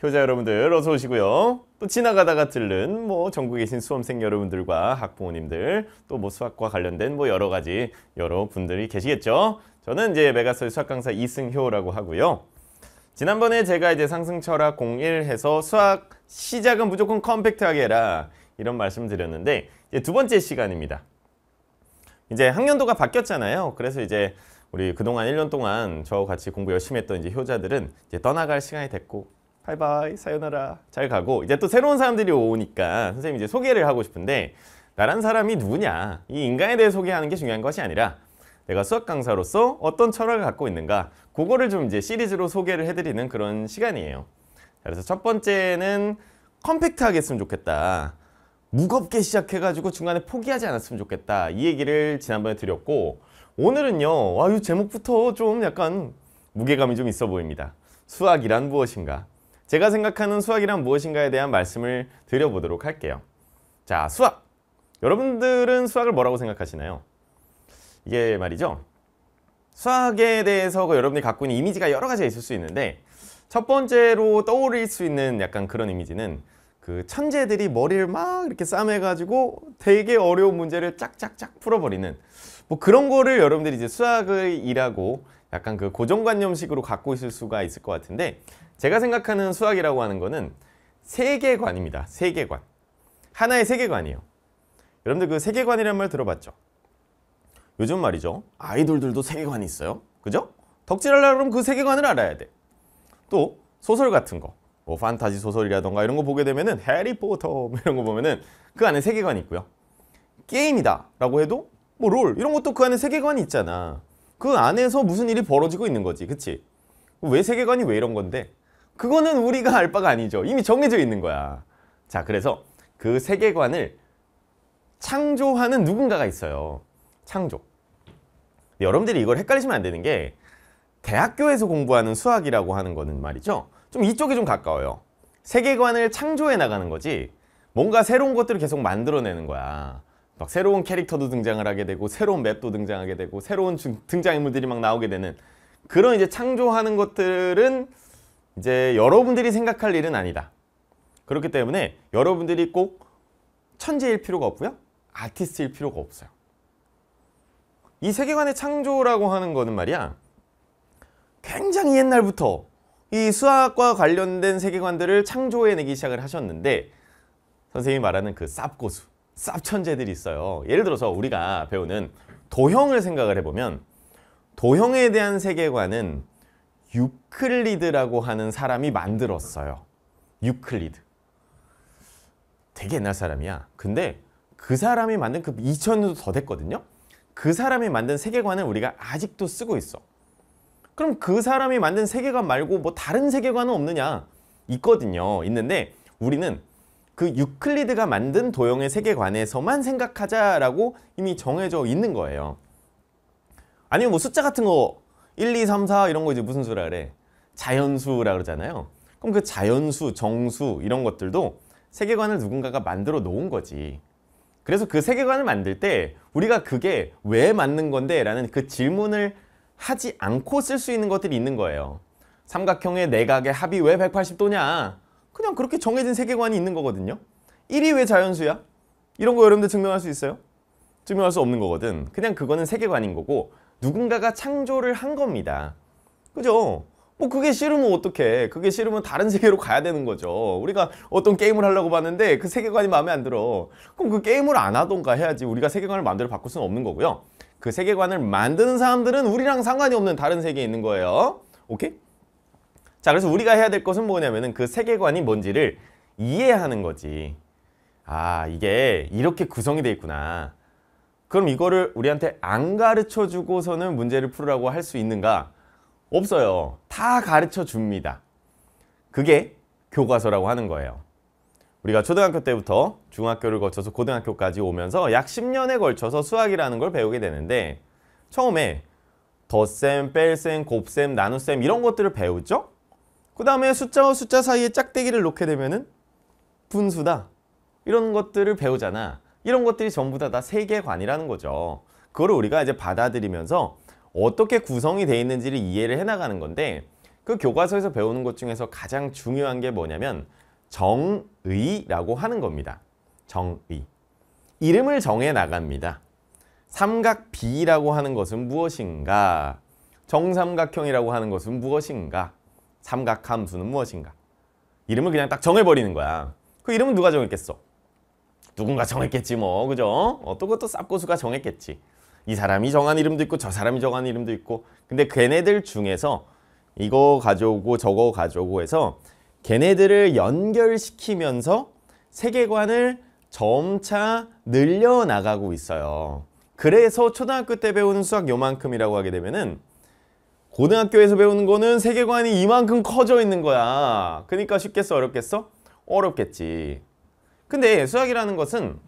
효자 여러분들 어서 오시고요. 또 지나가다가 들른 뭐 전국에 계신 수험생 여러분들과 학부모님들 또 뭐 수학과 관련된 뭐 여러 가지 여러분들이 계시겠죠. 저는 이제 메가스의 수학 강사 이승효라고 하고요. 지난번에 제가 이제 상승철학 01 해서 수학 시작은 무조건 컴팩트하게 해라 이런 말씀 을 드렸는데 이제 두 번째 시간입니다. 이제 학년도가 바뀌었잖아요. 그래서 이제 우리 그동안 1년 동안 저와 같이 공부 열심히 했던 이제 효자들은 이제 떠나갈 시간이 됐고 바이바이 사요나라 잘 가고 이제 또 새로운 사람들이 오니까 선생님 이제 소개를 하고 싶은데 나란 사람이 누구냐 이 인간에 대해 소개하는 게 중요한 것이 아니라 내가 수학 강사로서 어떤 철학을 갖고 있는가 그거를 좀 이제 시리즈로 소개를 해드리는 그런 시간이에요 그래서 첫 번째는 컴팩트하게 했으면 좋겠다 무겁게 시작해가지고 중간에 포기하지 않았으면 좋겠다 이 얘기를 지난번에 드렸고 오늘은요 아유 제목부터 좀 약간 무게감이 좀 있어 보입니다 수학이란 무엇인가 제가 생각하는 수학이란 무엇인가에 대한 말씀을 드려보도록 할게요. 자, 수학! 여러분들은 수학을 뭐라고 생각하시나요? 이게 말이죠. 수학에 대해서 그 여러분이 갖고 있는 이미지가 여러 가지가 있을 수 있는데 첫 번째로 떠올릴 수 있는 약간 그런 이미지는 그 천재들이 머리를 막 이렇게 싸매가지고 되게 어려운 문제를 짝짝짝 풀어버리는 뭐 그런 거를 여러분들이 이제 수학을 일하고 약간 그 고정관념식으로 갖고 있을 수가 있을 것 같은데 제가 생각하는 수학이라고 하는 거는 세계관입니다. 세계관. 하나의 세계관이에요. 여러분들 그 세계관이란 말 들어봤죠? 요즘 말이죠. 아이돌들도 세계관이 있어요. 그죠? 덕질하려고 그러면 그 세계관을 알아야 돼. 또 소설 같은 거. 뭐 판타지 소설이라던가 이런 거 보게 되면은 해리포터 뭐 이런 거 보면은 그 안에 세계관이 있고요. 게임이다 라고 해도 뭐 롤 이런 것도 그 안에 세계관이 있잖아. 그 안에서 무슨 일이 벌어지고 있는 거지. 그치? 왜 세계관이 왜 이런 건데? 그거는 우리가 알 바가 아니죠. 이미 정해져 있는 거야. 자, 그래서 그 세계관을 창조하는 누군가가 있어요. 창조. 여러분들이 이걸 헷갈리시면 안 되는 게 대학교에서 공부하는 수학이라고 하는 거는 말이죠. 좀 이쪽에 좀 가까워요. 세계관을 창조해 나가는 거지 뭔가 새로운 것들을 계속 만들어내는 거야. 막 새로운 캐릭터도 등장을 하게 되고 새로운 맵도 등장하게 되고 새로운 등장인물들이 막 나오게 되는 그런 이제 창조하는 것들은 이제 여러분들이 생각할 일은 아니다. 그렇기 때문에 여러분들이 꼭 천재일 필요가 없고요. 아티스트일 필요가 없어요. 이 세계관의 창조라고 하는 거는 말이야. 굉장히 옛날부터 이 수학과 관련된 세계관들을 창조해내기 시작을 하셨는데 선생님이 말하는 그 쌉고수, 쌉천재들이 있어요. 예를 들어서 우리가 배우는 도형을 생각을 해보면 도형에 대한 세계관은 유클리드라고 하는 사람이 만들었어요. 유클리드. 되게 옛날 사람이야. 근데 그 사람이 만든 그 2000년도 더 됐거든요. 그 사람이 만든 세계관을 우리가 아직도 쓰고 있어. 그럼 그 사람이 만든 세계관 말고 뭐 다른 세계관은 없느냐? 있거든요. 있는데 우리는 그 유클리드가 만든 도형의 세계관에서만 생각하자라고 이미 정해져 있는 거예요. 아니면 뭐 숫자 같은 거 1, 2, 3, 4 이런 거 이제 무슨 수라 그래? 자연수라 그러잖아요. 그럼 그 자연수, 정수 이런 것들도 세계관을 누군가가 만들어 놓은 거지. 그래서 그 세계관을 만들 때 우리가 그게 왜 맞는 건데? 라는 그 질문을 하지 않고 쓸 수 있는 것들이 있는 거예요. 삼각형의 내각의 네 합이 왜 180도냐? 그냥 그렇게 정해진 세계관이 있는 거거든요. 1이 왜 자연수야? 이런 거 여러분들 증명할 수 있어요? 증명할 수 없는 거거든. 그냥 그거는 세계관인 거고 누군가가 창조를 한 겁니다. 그죠? 뭐 그게 싫으면 어떡해. 그게 싫으면 다른 세계로 가야 되는 거죠. 우리가 어떤 게임을 하려고 봤는데 그 세계관이 마음에 안 들어. 그럼 그 게임을 안 하던가 해야지 우리가 세계관을 마음대로 바꿀 수는 없는 거고요. 그 세계관을 만드는 사람들은 우리랑 상관이 없는 다른 세계에 있는 거예요. 오케이? 자 그래서 우리가 해야 될 것은 뭐냐면은 그 세계관이 뭔지를 이해하는 거지. 아 이게 이렇게 구성이 돼 있구나. 그럼 이거를 우리한테 안 가르쳐 주고서는 문제를 풀으라고 할 수 있는가? 없어요. 다 가르쳐 줍니다. 그게 교과서라고 하는 거예요. 우리가 초등학교 때부터 중학교를 거쳐서 고등학교까지 오면서 약 10년에 걸쳐서 수학이라는 걸 배우게 되는데 처음에 덧셈, 뺄셈, 곱셈, 나눗셈 이런 것들을 배우죠? 그 다음에 숫자와 숫자 사이에 짝대기를 놓게 되면 은 분수다 이런 것들을 배우잖아 이런 것들이 전부 다 다 세계관이라는 거죠. 그걸 우리가 이제 받아들이면서 어떻게 구성이 돼 있는지를 이해를 해나가는 건데 그 교과서에서 배우는 것 중에서 가장 중요한 게 뭐냐면 정의라고 하는 겁니다. 정의. 이름을 정해 나갑니다. 삼각비라고 하는 것은 무엇인가? 정삼각형이라고 하는 것은 무엇인가? 삼각함수는 무엇인가? 이름을 그냥 딱 정해버리는 거야. 그 이름은 누가 정했겠어? 누군가 정했겠지 뭐 그죠? 어, 또 그것도 쌉고수가 정했겠지 이 사람이 정한 이름도 있고 저 사람이 정한 이름도 있고 근데 걔네들 중에서 이거 가져오고 저거 가져오고 해서 걔네들을 연결시키면서 세계관을 점차 늘려나가고 있어요 그래서 초등학교 때 배우는 수학 요만큼이라고 하게 되면은 고등학교에서 배우는 거는 세계관이 이만큼 커져 있는 거야 그러니까 쉽겠어 어렵겠어? 어렵겠지 근데 수학이라는 것은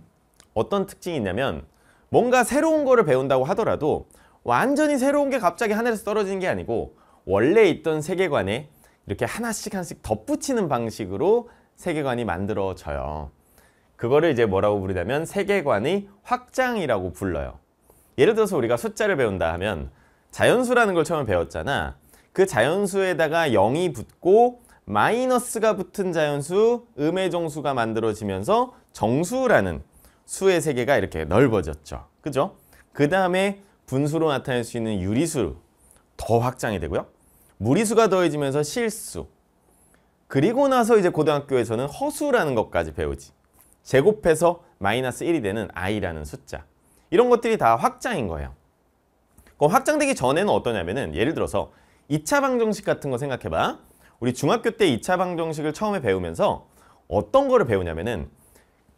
어떤 특징이 있냐면 뭔가 새로운 거를 배운다고 하더라도 완전히 새로운 게 갑자기 하늘에서 떨어지는 게 아니고 원래 있던 세계관에 이렇게 하나씩 하나씩 덧붙이는 방식으로 세계관이 만들어져요. 그거를 이제 뭐라고 부르냐면 세계관의 확장이라고 불러요. 예를 들어서 우리가 숫자를 배운다 하면 자연수라는 걸 처음 배웠잖아. 그 자연수에다가 0이 붙고 마이너스가 붙은 자연수 음의 정수가 만들어지면서 정수라는 수의 세계가 이렇게 넓어졌죠. 그죠? 그 다음에 분수로 나타낼 수 있는 유리수 더 확장이 되고요. 무리수가 더해지면서 실수. 그리고 나서 이제 고등학교에서는 허수라는 것까지 배우지. 제곱해서 마이너스 1이 되는 i라는 숫자. 이런 것들이 다 확장인 거예요. 그럼 확장되기 전에는 어떠냐면은 예를 들어서 2차 방정식 같은 거 생각해봐. 우리 중학교 때 2차 방정식을 처음에 배우면서 어떤 거를 배우냐면은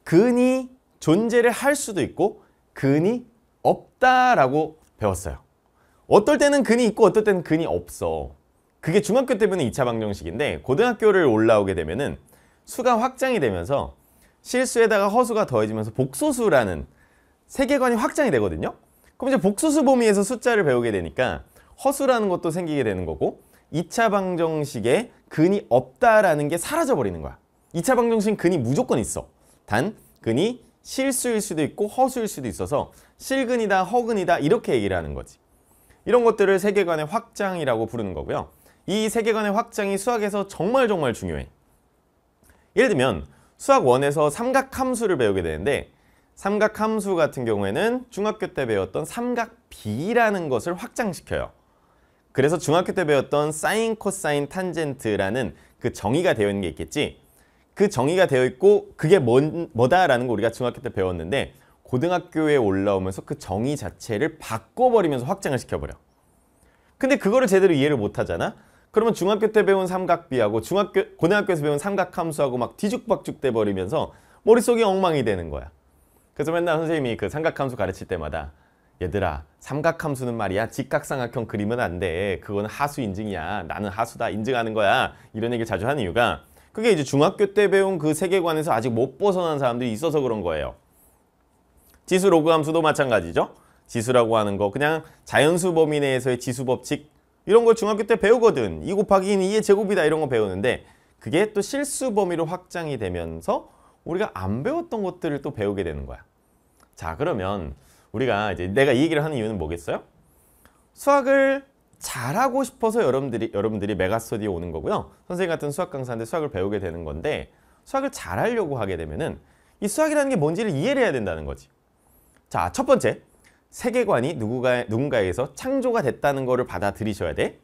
근이 존재를 할 수도 있고 근이 없다라고 배웠어요. 어떨 때는 근이 있고 어떨 때는 근이 없어. 그게 중학교 때 배우는 2차 방정식인데 고등학교를 올라오게 되면은 수가 확장이 되면서 실수에다가 허수가 더해지면서 복소수라는 세계관이 확장이 되거든요. 그럼 이제 복소수 범위에서 숫자를 배우게 되니까 허수라는 것도 생기게 되는 거고 2차 방정식에 근이 없다라는 게 사라져 버리는 거야. 2차 방정식은 근이 무조건 있어. 단 근이 실수일 수도 있고 허수일 수도 있어서 실근이다 허근이다 이렇게 얘기를 하는 거지. 이런 것들을 세계관의 확장이라고 부르는 거고요. 이 세계관의 확장이 수학에서 정말 정말 중요해. 예를 들면 수학 1에서 삼각함수를 배우게 되는데 삼각함수 같은 경우에는 중학교 때 배웠던 삼각비라는 것을 확장시켜요. 그래서 중학교 때 배웠던 사인, 코사인, 탄젠트라는 그 정의가 되어 있는 게 있겠지. 그 정의가 되어 있고 그게 뭔, 뭐다라는 거 우리가 중학교 때 배웠는데 고등학교에 올라오면서 그 정의 자체를 바꿔버리면서 확장을 시켜버려. 근데 그거를 제대로 이해를 못하잖아. 그러면 중학교 때 배운 삼각비하고 중학교 고등학교에서 배운 삼각함수하고 막 뒤죽박죽 돼 버리면서 머릿속이 엉망이 되는 거야. 그래서 맨날 선생님이 그 삼각함수 가르칠 때마다 얘들아 삼각함수는 말이야 직각삼각형 그리면 안돼 그건 하수 인증이야 나는 하수다 인증하는 거야 이런 얘기 자주 하는 이유가 그게 이제 중학교 때 배운 그 세계관에서 아직 못 벗어난 사람들이 있어서 그런 거예요 지수 로그함수도 마찬가지죠 지수라고 하는 거 그냥 자연수 범위 내에서의 지수 법칙 이런 걸 중학교 때 배우거든 이 곱하기 2는 2의 제곱이다 이런 거 배우는데 그게 또 실수 범위로 확장이 되면서 우리가 안 배웠던 것들을 또 배우게 되는 거야 자 그러면 우리가 이제 내가 이 얘기를 하는 이유는 뭐겠어요? 수학을 잘하고 싶어서 여러분들이 여러분들이 메가스터디에 오는 거고요. 선생님 같은 수학 강사인데 수학을 배우게 되는 건데 수학을 잘하려고 하게 되면은 이 수학이라는 게 뭔지를 이해를 해야 된다는 거지. 자, 첫 번째. 세계관이 누군가, 누군가에게서 창조가 됐다는 거를 받아들이셔야 돼.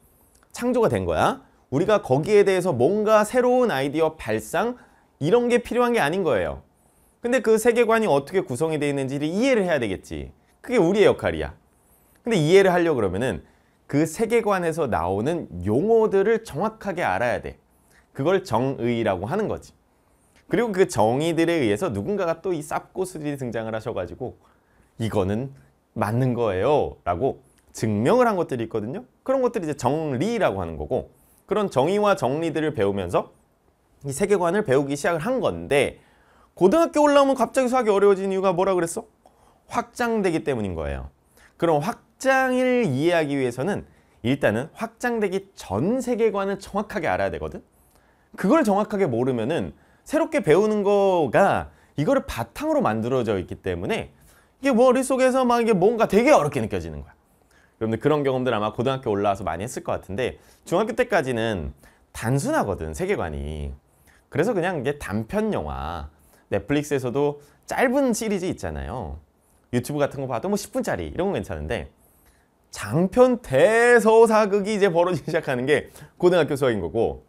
창조가 된 거야. 우리가 거기에 대해서 뭔가 새로운 아이디어 발상 이런 게 필요한 게 아닌 거예요. 근데 그 세계관이 어떻게 구성이 되어 있는지를 이해를 해야 되겠지. 그게 우리의 역할이야. 근데 이해를 하려 고 그러면은 그 세계관에서 나오는 용어들을 정확하게 알아야 돼. 그걸 정의라고 하는 거지. 그리고 그 정의들에 의해서 누군가가 또 이 쌉고수들이 등장을 하셔가지고 이거는 맞는 거예요 라고 증명을 한 것들이 있거든요. 그런 것들이 이제 정리라고 하는 거고 그런 정의와 정리들을 배우면서 이 세계관을 배우기 시작을 한 건데 고등학교 올라오면 갑자기 수학이 어려워진 이유가 뭐라 그랬어? 확장되기 때문인 거예요. 그럼 확장을 이해하기 위해서는 일단은 확장되기 전 세계관을 정확하게 알아야 되거든. 그걸 정확하게 모르면은 새롭게 배우는 거가 이거를 바탕으로 만들어져 있기 때문에 이게 머릿속에서 막 이게 뭔가 되게 어렵게 느껴지는 거야. 여러분들 그런 경험들 아마 고등학교 올라와서 많이 했을 것 같은데 중학교 때까지는 단순하거든 세계관이 그래서 그냥 이게 단편 영화 넷플릭스에서도 짧은 시리즈 있잖아요 유튜브 같은 거 봐도 뭐 10분짜리 이런 건 괜찮은데 장편 대서사극이 이제 벌어지기 시작하는 게 고등학교 수학인 거고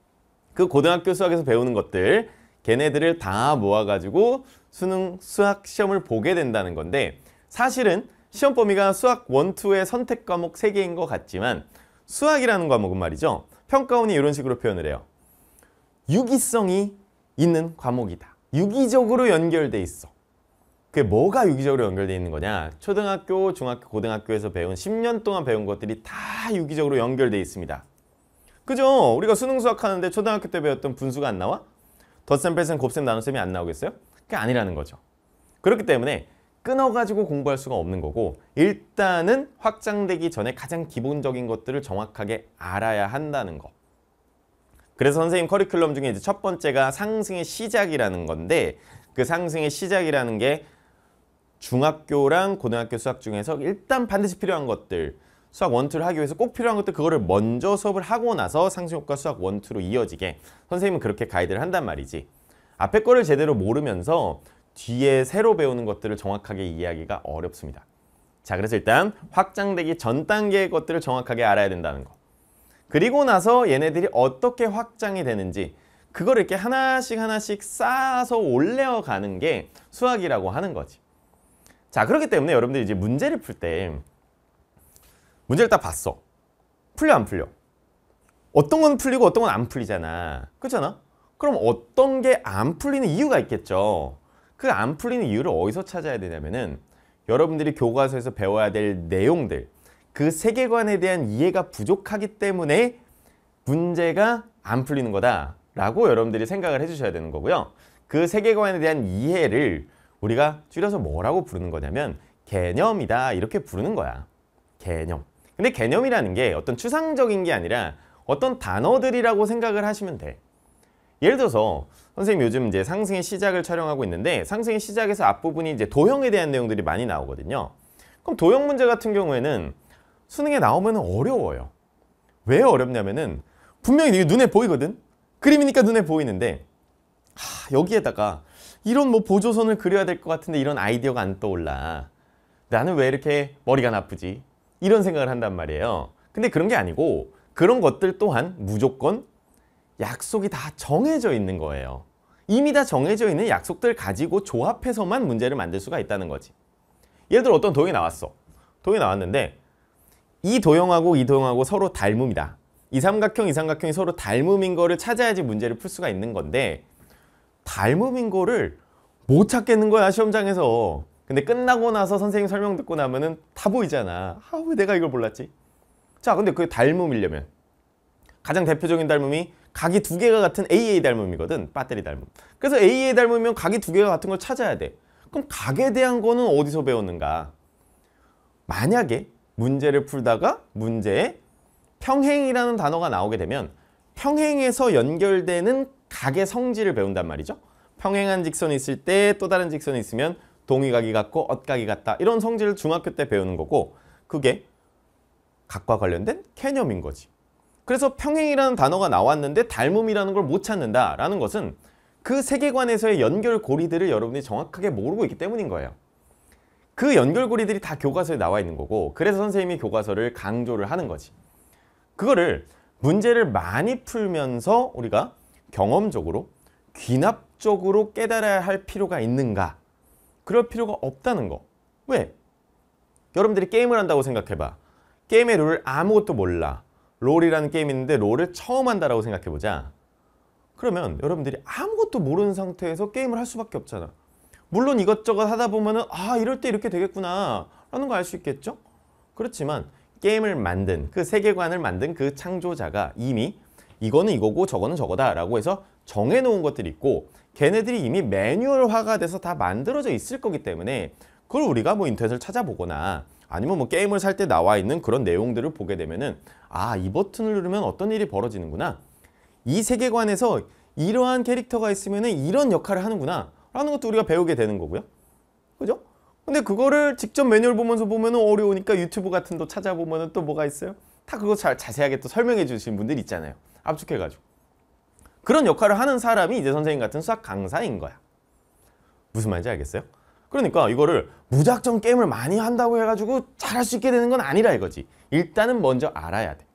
그 고등학교 수학에서 배우는 것들 걔네들을 다 모아가지고 수능 수학 시험을 보게 된다는 건데 사실은 시험 범위가 수학 1, 2의 선택 과목 3개인것 같지만 수학이라는 과목은 말이죠. 평가원이 이런 식으로 표현을 해요. 유기성이 있는 과목이다. 유기적으로 연결돼 있어. 그게 뭐가 유기적으로 연결되어 있는 거냐 초등학교, 중학교, 고등학교에서 배운 10년 동안 배운 것들이 다 유기적으로 연결되어 있습니다 그죠? 우리가 수능 수학하는데 초등학교 때 배웠던 분수가 안 나와? 덧셈, 뺄셈, 곱셈, 나눗셈이 안 나오겠어요? 그게 아니라는 거죠 그렇기 때문에 끊어가지고 공부할 수가 없는 거고 일단은 확장되기 전에 가장 기본적인 것들을 정확하게 알아야 한다는 거 그래서 선생님 커리큘럼 중에 이제 첫 번째가 상승의 시작이라는 건데 그 상승의 시작이라는 게 중학교랑 고등학교 수학 중에서 일단 반드시 필요한 것들 수학 원투를 하기 위해서 꼭 필요한 것들 그거를 먼저 수업을 하고 나서 상승효과 수학 원투로 이어지게 선생님은 그렇게 가이드를 한단 말이지 앞에 거를 제대로 모르면서 뒤에 새로 배우는 것들을 정확하게 이해하기가 어렵습니다 자 그래서 일단 확장되기 전 단계의 것들을 정확하게 알아야 된다는 거 그리고 나서 얘네들이 어떻게 확장이 되는지 그거를 이렇게 하나씩 하나씩 쌓아서 올려 가는 게 수학이라고 하는 거지 자 그렇기 때문에 여러분들이 이제 문제를 풀 때 문제를 딱 봤어 풀려 안 풀려 어떤 건 풀리고 어떤 건 안 풀리잖아 그렇잖아 그럼 어떤 게 안 풀리는 이유가 있겠죠 그 안 풀리는 이유를 어디서 찾아야 되냐면은 여러분들이 교과서에서 배워야 될 내용들 그 세계관에 대한 이해가 부족하기 때문에 문제가 안 풀리는 거다 라고 여러분들이 생각을 해주셔야 되는 거고요 그 세계관에 대한 이해를 우리가 줄여서 뭐라고 부르는 거냐면 개념이다 이렇게 부르는 거야. 개념. 근데 개념이라는 게 어떤 추상적인 게 아니라 어떤 단어들이라고 생각을 하시면 돼. 예를 들어서 선생님 요즘 이제 상승의 시작을 촬영하고 있는데 상승의 시작에서 앞부분이 이제 도형에 대한 내용들이 많이 나오거든요. 그럼 도형 문제 같은 경우에는 수능에 나오면 어려워요. 왜 어렵냐면은 분명히 이게 눈에 보이거든. 그림이니까 눈에 보이는데 하, 여기에다가 이런 뭐 보조선을 그려야 될 것 같은데 이런 아이디어가 안 떠올라. 나는 왜 이렇게 머리가 나쁘지? 이런 생각을 한단 말이에요. 근데 그런 게 아니고 그런 것들 또한 무조건 약속이 다 정해져 있는 거예요. 이미 다 정해져 있는 약속들 가지고 조합해서만 문제를 만들 수가 있다는 거지. 예를 들어 어떤 도형이 나왔어. 도형이 나왔는데 이 도형하고 이 도형하고 서로 닮음이다. 이 삼각형, 이 삼각형이 서로 닮음인 거를 찾아야지 문제를 풀 수가 있는 건데 닮음인 거를 못 찾겠는 거야 시험장에서 근데 끝나고 나서 선생님 설명 듣고 나면은 다 보이잖아 아 왜 내가 이걸 몰랐지 자 근데 그 닮음이려면 가장 대표적인 닮음이 각이 두 개가 같은 AA 닮음이거든 배터리 닮음 그래서 AA 닮으면 각이 두 개가 같은 걸 찾아야 돼 그럼 각에 대한 거는 어디서 배웠는가 만약에 문제를 풀다가 문제에 평행이라는 단어가 나오게 되면 평행에서 연결되는 각의 성질을 배운단 말이죠. 평행한 직선이 있을 때 또 다른 직선이 있으면 동의각이 같고 엇각이 같다. 이런 성질을 중학교 때 배우는 거고 그게 각과 관련된 개념인 거지. 그래서 평행이라는 단어가 나왔는데 닮음이라는 걸 못 찾는다라는 것은 그 세계관에서의 연결고리들을 여러분이 정확하게 모르고 있기 때문인 거예요. 그 연결고리들이 다 교과서에 나와 있는 거고 그래서 선생님이 교과서를 강조를 하는 거지. 그거를 문제를 많이 풀면서 우리가 경험적으로 귀납적으로 깨달아야 할 필요가 있는가? 그럴 필요가 없다는 거. 왜? 여러분들이 게임을 한다고 생각해봐. 게임의 룰을 아무것도 몰라. 롤이라는 게임이 있는데 롤을 처음 한다라고 생각해보자. 그러면 여러분들이 아무것도 모르는 상태에서 게임을 할 수밖에 없잖아. 물론 이것저것 하다 보면은 아 이럴 때 이렇게 되겠구나 라는 거 알 수 있겠죠? 그렇지만 게임을 만든 그 세계관을 만든 그 창조자가 이미 이거는 이거고 저거는 저거다 라고 해서 정해놓은 것들이 있고 걔네들이 이미 매뉴얼화가 돼서 다 만들어져 있을 거기 때문에 그걸 우리가 뭐 인터넷을 찾아보거나 아니면 뭐 게임을 살 때 나와 있는 그런 내용들을 보게 되면은 아 이 버튼을 누르면 어떤 일이 벌어지는구나 이 세계관에서 이러한 캐릭터가 있으면은 이런 역할을 하는구나 라는 것도 우리가 배우게 되는 거고요 그죠? 근데 그거를 직접 매뉴얼 보면서 보면 어려우니까 유튜브 같은 거 찾아보면 또 뭐가 있어요? 다 그거 잘 자세하게 또 설명해 주시는 분들 있잖아요. 압축해가지고. 그런 역할을 하는 사람이 이제 선생님 같은 수학 강사인 거야. 무슨 말인지 알겠어요? 그러니까 이거를 무작정 게임을 많이 한다고 해가지고 잘할 수 있게 되는 건 아니라 이거지. 일단은 먼저 알아야 돼.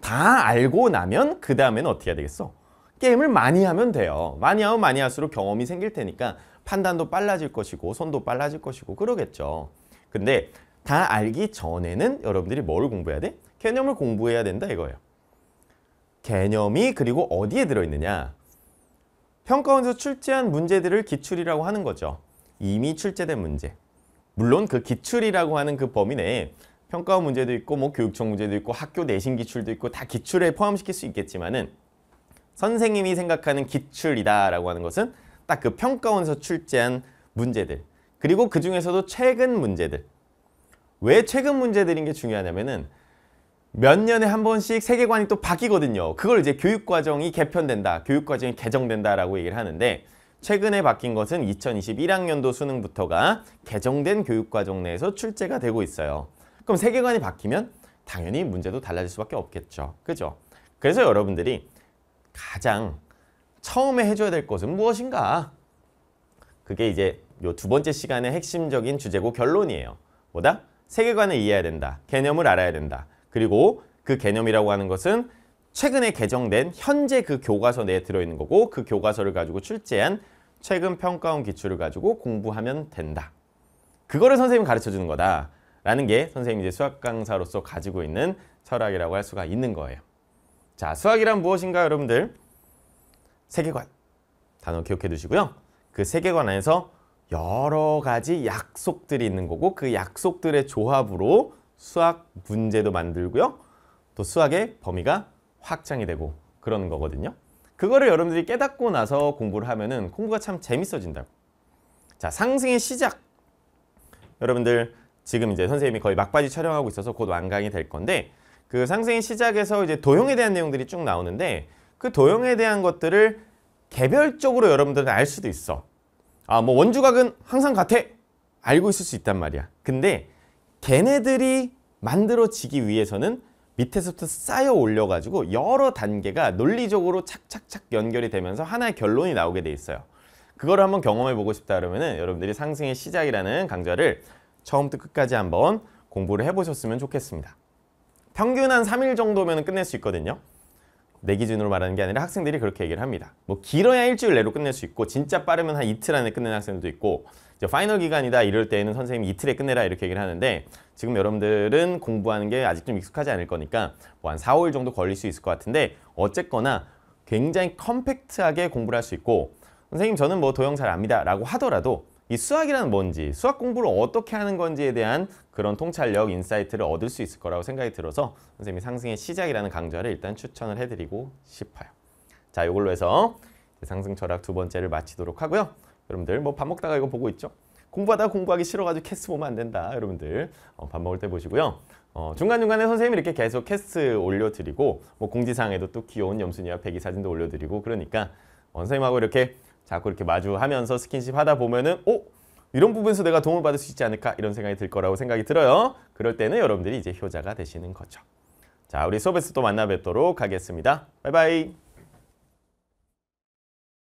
다 알고 나면 그 다음에는 어떻게 해야 되겠어? 게임을 많이 하면 돼요. 많이 하면 많이 할수록 경험이 생길 테니까 판단도 빨라질 것이고 손도 빨라질 것이고 그러겠죠. 근데 다 알기 전에는 여러분들이 뭘 공부해야 돼? 개념을 공부해야 된다 이거예요. 개념이 그리고 어디에 들어있느냐? 평가원에서 출제한 문제들을 기출이라고 하는 거죠. 이미 출제된 문제. 물론 그 기출이라고 하는 그 범위 내에 평가원 문제도 있고 뭐 교육청 문제도 있고 학교 내신 기출도 있고 다 기출에 포함시킬 수 있겠지만은 선생님이 생각하는 기출이다라고 하는 것은 딱그 평가원에서 출제한 문제들 그리고 그 중에서도 최근 문제들 왜 최근 문제들인 게 중요하냐면은 몇 년에 한 번씩 세계관이 또 바뀌거든요 그걸 이제 교육과정이 개편된다 교육과정이 개정된다라고 얘기를 하는데 최근에 바뀐 것은 2021학년도 수능부터가 개정된 교육과정 내에서 출제가 되고 있어요 그럼 세계관이 바뀌면 당연히 문제도 달라질 수밖에 없겠죠 그죠? 그래서 여러분들이 가장 처음에 해줘야 될 것은 무엇인가? 그게 이제 요두 번째 시간의 핵심적인 주제고 결론이에요. 뭐다? 세계관을 이해해야 된다. 개념을 알아야 된다. 그리고 그 개념이라고 하는 것은 최근에 개정된 현재 그 교과서 내에 들어있는 거고 그 교과서를 가지고 출제한 최근 평가원 기출을 가지고 공부하면 된다. 그거를 선생님이 가르쳐주는 거다. 라는 게 선생님이 이제 수학 강사로서 가지고 있는 철학이라고 할 수가 있는 거예요. 자, 수학이란 무엇인가 여러분들? 세계관 단어 기억해 두시고요. 그 세계관 안에서 여러 가지 약속들이 있는 거고 그 약속들의 조합으로 수학 문제도 만들고요. 또 수학의 범위가 확장이 되고 그러는 거거든요. 그거를 여러분들이 깨닫고 나서 공부를 하면은 공부가 참 재밌어진다고. 자, 상승의 시작. 여러분들 지금 이제 선생님이 거의 막바지 촬영하고 있어서 곧 완강이 될 건데 그 상승의 시작에서 이제 도형에 대한 내용들이 쭉 나오는데 그 도형에 대한 것들을 개별적으로 여러분들은 알 수도 있어. 아, 뭐 원주각은 항상 같아. 알고 있을 수 있단 말이야. 근데 걔네들이 만들어지기 위해서는 밑에서부터 쌓여 올려가지고 여러 단계가 논리적으로 착착착 연결이 되면서 하나의 결론이 나오게 돼 있어요. 그걸 한번 경험해 보고 싶다 그러면은 여러분들이 상승의 시작이라는 강좌를 처음부터 끝까지 한번 공부를 해보셨으면 좋겠습니다. 평균 한 3일 정도면 끝낼 수 있거든요. 내 기준으로 말하는 게 아니라 학생들이 그렇게 얘기를 합니다. 뭐 길어야 일주일 내로 끝낼 수 있고 진짜 빠르면 한 이틀 안에 끝내는 학생들도 있고 이제 파이널 기간이다 이럴 때에는 선생님이 이틀에 끝내라 이렇게 얘기를 하는데 지금 여러분들은 공부하는 게 아직 좀 익숙하지 않을 거니까 뭐 한 4, 5일 정도 걸릴 수 있을 것 같은데 어쨌거나 굉장히 컴팩트하게 공부를 할 수 있고 선생님 저는 뭐 도형 잘 압니다 라고 하더라도 이 수학이란 뭔지 수학 공부를 어떻게 하는 건지에 대한 그런 통찰력 인사이트를 얻을 수 있을 거라고 생각이 들어서 선생님이 상승의 시작이라는 강좌를 일단 추천을 해드리고 싶어요 자 이걸로 해서 상승 철학 두 번째를 마치도록 하고요 여러분들 뭐 밥 먹다가 이거 보고 있죠 공부하다가 공부하기 싫어가지고 캐스 보면 안 된다 여러분들 어, 밥 먹을 때 보시고요 어, 중간중간에 선생님이 이렇게 계속 캐스 올려드리고 뭐 공지사항에도 또 귀여운 염순이와 백이 사진도 올려드리고 그러니까 어, 선생님하고 이렇게 자그렇게 마주하면서 스킨십 하다 보면은 오 어? 이런 부분에서 내가 도움을 받을 수 있지 않을까 이런 생각이 들 거라고 생각이 들어요. 그럴 때는 여러분들이 이제 효자가 되시는 거죠. 자, 우리 수업에서 또 만나 뵙도록 하겠습니다. 바이바이.